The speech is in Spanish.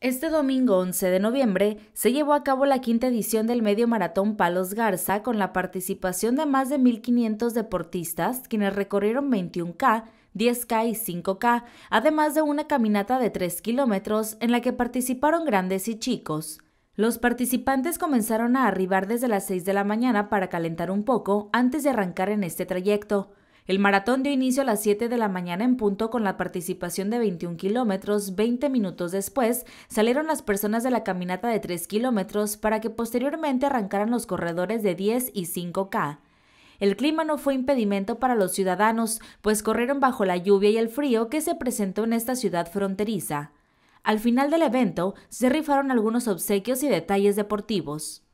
Este domingo 11 de noviembre se llevó a cabo la quinta edición del medio maratón Palos Garza con la participación de más de 1.500 deportistas quienes recorrieron 21K, 10K y 5K, además de una caminata de 3 kilómetros en la que participaron grandes y chicos. Los participantes comenzaron a arribar desde las 6 de la mañana para calentar un poco antes de arrancar en este trayecto. El maratón dio inicio a las 7 de la mañana en punto con la participación de 21 kilómetros. 20 minutos después salieron las personas de la caminata de 3 kilómetros para que posteriormente arrancaran los corredores de 10 y 5K. El clima no fue impedimento para los ciudadanos, pues corrieron bajo la lluvia y el frío que se presentó en esta ciudad fronteriza. Al final del evento se rifaron algunos obsequios y detalles deportivos.